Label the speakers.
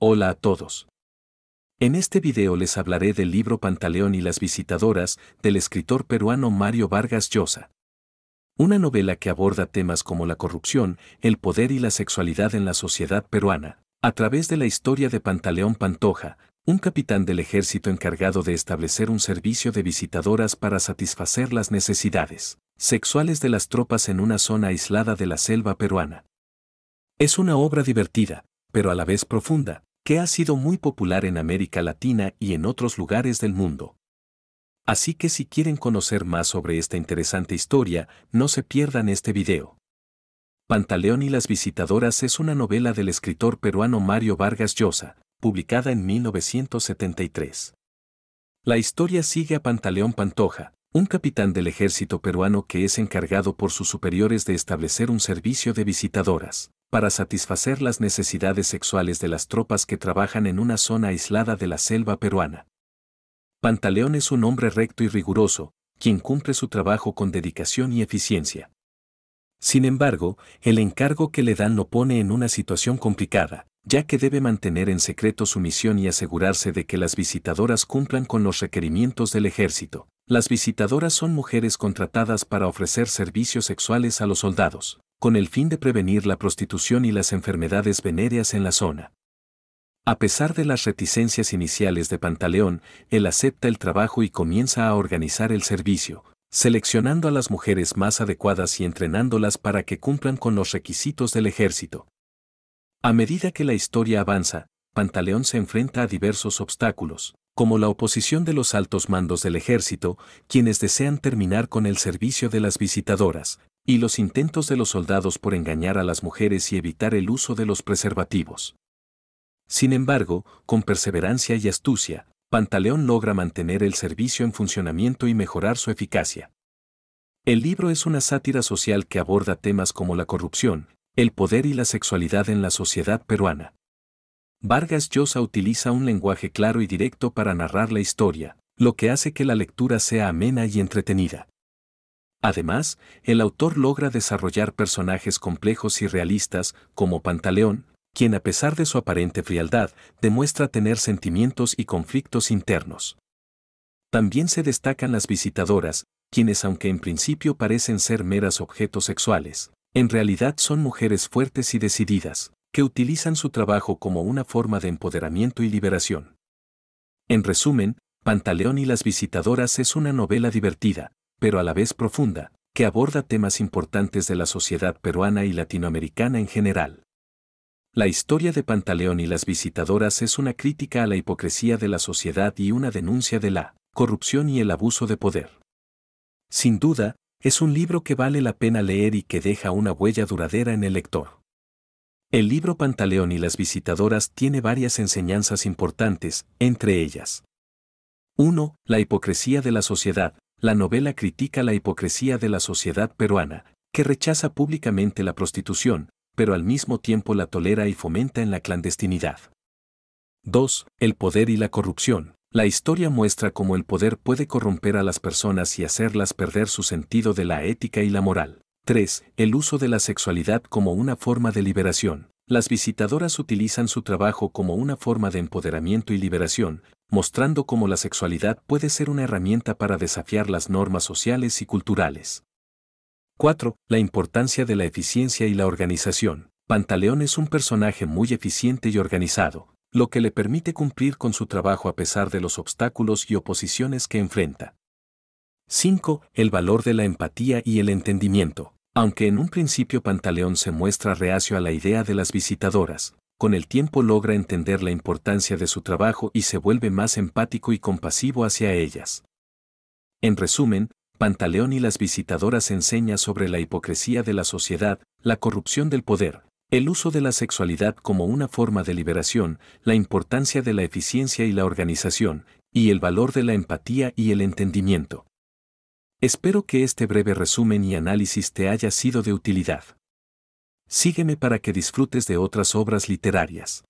Speaker 1: Hola a todos. En este video les hablaré del libro Pantaleón y las visitadoras del escritor peruano Mario Vargas Llosa. Una novela que aborda temas como la corrupción, el poder y la sexualidad en la sociedad peruana, a través de la historia de Pantaleón Pantoja, un capitán del ejército encargado de establecer un servicio de visitadoras para satisfacer las necesidades sexuales de las tropas en una zona aislada de la selva peruana. Es una obra divertida, pero a la vez profunda, que ha sido muy popular en América Latina y en otros lugares del mundo. Así que si quieren conocer más sobre esta interesante historia, no se pierdan este video. Pantaleón y las visitadoras es una novela del escritor peruano Mario Vargas Llosa, publicada en 1973. La historia sigue a Pantaleón Pantoja, un capitán del ejército peruano que es encargado por sus superiores de establecer un servicio de visitadoras para satisfacer las necesidades sexuales de las tropas que trabajan en una zona aislada de la selva peruana. Pantaleón es un hombre recto y riguroso, quien cumple su trabajo con dedicación y eficiencia. Sin embargo, el encargo que le dan lo pone en una situación complicada, ya que debe mantener en secreto su misión y asegurarse de que las visitadoras cumplan con los requerimientos del ejército. Las visitadoras son mujeres contratadas para ofrecer servicios sexuales a los soldados con el fin de prevenir la prostitución y las enfermedades venéreas en la zona. A pesar de las reticencias iniciales de Pantaleón, él acepta el trabajo y comienza a organizar el servicio, seleccionando a las mujeres más adecuadas y entrenándolas para que cumplan con los requisitos del ejército. A medida que la historia avanza, Pantaleón se enfrenta a diversos obstáculos, como la oposición de los altos mandos del ejército, quienes desean terminar con el servicio de las visitadoras, y los intentos de los soldados por engañar a las mujeres y evitar el uso de los preservativos. Sin embargo, con perseverancia y astucia, Pantaleón logra mantener el servicio en funcionamiento y mejorar su eficacia. El libro es una sátira social que aborda temas como la corrupción, el poder y la sexualidad en la sociedad peruana. Vargas Llosa utiliza un lenguaje claro y directo para narrar la historia, lo que hace que la lectura sea amena y entretenida. Además, el autor logra desarrollar personajes complejos y realistas como Pantaleón, quien a pesar de su aparente frialdad demuestra tener sentimientos y conflictos internos. También se destacan las visitadoras, quienes aunque en principio parecen ser meras objetos sexuales, en realidad son mujeres fuertes y decididas, que utilizan su trabajo como una forma de empoderamiento y liberación. En resumen, Pantaleón y las visitadoras es una novela divertida, pero a la vez profunda, que aborda temas importantes de la sociedad peruana y latinoamericana en general. La historia de Pantaleón y las visitadoras es una crítica a la hipocresía de la sociedad y una denuncia de la corrupción y el abuso de poder. Sin duda, es un libro que vale la pena leer y que deja una huella duradera en el lector. El libro Pantaleón y las visitadoras tiene varias enseñanzas importantes, entre ellas. 1. La hipocresía de la sociedad, la novela critica la hipocresía de la sociedad peruana, que rechaza públicamente la prostitución, pero al mismo tiempo la tolera y fomenta en la clandestinidad. 2. El poder y la corrupción. La historia muestra cómo el poder puede corromper a las personas y hacerlas perder su sentido de la ética y la moral. 3. El uso de la sexualidad como una forma de liberación. Las visitadoras utilizan su trabajo como una forma de empoderamiento y liberación, mostrando cómo la sexualidad puede ser una herramienta para desafiar las normas sociales y culturales. 4. La importancia de la eficiencia y la organización. Pantaleón es un personaje muy eficiente y organizado, lo que le permite cumplir con su trabajo a pesar de los obstáculos y oposiciones que enfrenta. 5. El valor de la empatía y el entendimiento. Aunque en un principio Pantaleón se muestra reacio a la idea de las visitadoras, con el tiempo logra entender la importancia de su trabajo y se vuelve más empático y compasivo hacia ellas. En resumen, Pantaleón y las visitadoras enseña sobre la hipocresía de la sociedad, la corrupción del poder, el uso de la sexualidad como una forma de liberación, la importancia de la eficiencia y la organización, y el valor de la empatía y el entendimiento. Espero que este breve resumen y análisis te haya sido de utilidad. Sígueme para que disfrutes de otras obras literarias.